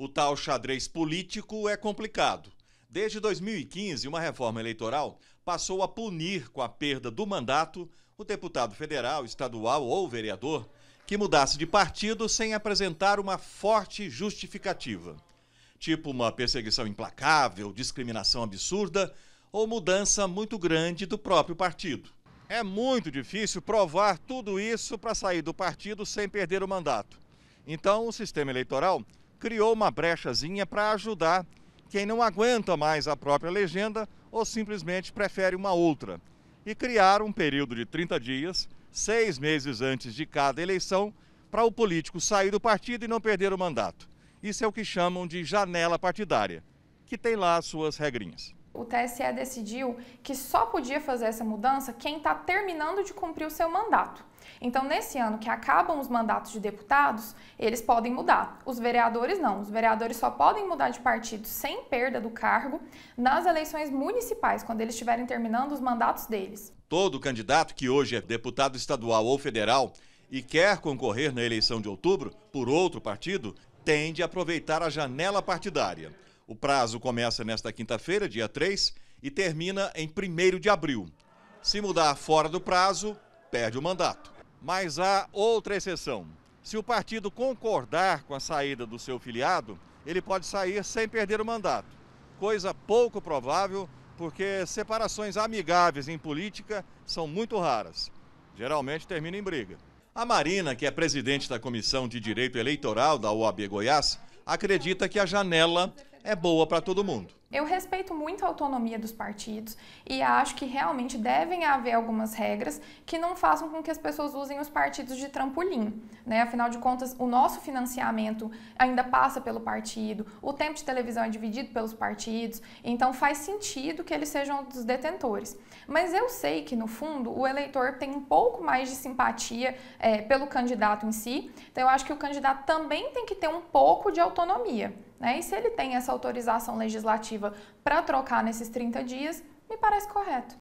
O tal xadrez político é complicado. Desde 2015, uma reforma eleitoral passou a punir com a perda do mandato o deputado federal, estadual ou vereador que mudasse de partido sem apresentar uma forte justificativa, tipo uma perseguição implacável, discriminação absurda ou mudança muito grande do próprio partido. É muito difícil provar tudo isso para sair do partido sem perder o mandato. Então, o sistema eleitoral criou uma brechazinha para ajudar quem não aguenta mais a própria legenda ou simplesmente prefere uma outra. E criaram um período de 30 dias, seis meses antes de cada eleição, para o político sair do partido e não perder o mandato. Isso é o que chamam de janela partidária, que tem lá as suas regrinhas o TSE decidiu que só podia fazer essa mudança quem está terminando de cumprir o seu mandato. Então, nesse ano que acabam os mandatos de deputados, eles podem mudar. Os vereadores não. Os vereadores só podem mudar de partido sem perda do cargo nas eleições municipais, quando eles estiverem terminando os mandatos deles. Todo candidato que hoje é deputado estadual ou federal e quer concorrer na eleição de outubro por outro partido, tende a aproveitar a janela partidária. O prazo começa nesta quinta-feira, dia 3, e termina em 1 de abril. Se mudar fora do prazo, perde o mandato. Mas há outra exceção. Se o partido concordar com a saída do seu filiado, ele pode sair sem perder o mandato. Coisa pouco provável, porque separações amigáveis em política são muito raras. Geralmente termina em briga. A Marina, que é presidente da Comissão de Direito Eleitoral da OAB Goiás, acredita que a janela é boa para todo mundo. Eu respeito muito a autonomia dos partidos e acho que realmente devem haver algumas regras que não façam com que as pessoas usem os partidos de trampolim. Né? Afinal de contas, o nosso financiamento ainda passa pelo partido, o tempo de televisão é dividido pelos partidos, então faz sentido que eles sejam dos detentores. Mas eu sei que, no fundo, o eleitor tem um pouco mais de simpatia é, pelo candidato em si, então eu acho que o candidato também tem que ter um pouco de autonomia. Né? E se ele tem essa autorização legislativa, ativa para trocar nesses 30 dias, me parece correto.